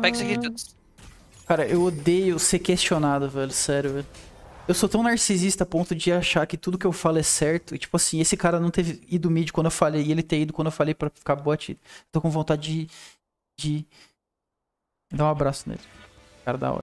Pega isso aqui. Ah. Cara, eu odeio ser questionado, velho. Sério, velho. Eu sou tão narcisista a ponto de achar que tudo que eu falo é certo. E, tipo assim, esse cara não teve ido mid quando eu falei. E ele ter ido quando eu falei pra ficar bot. Tô com vontade de. de... Dar um abraço nele. Cara da hora.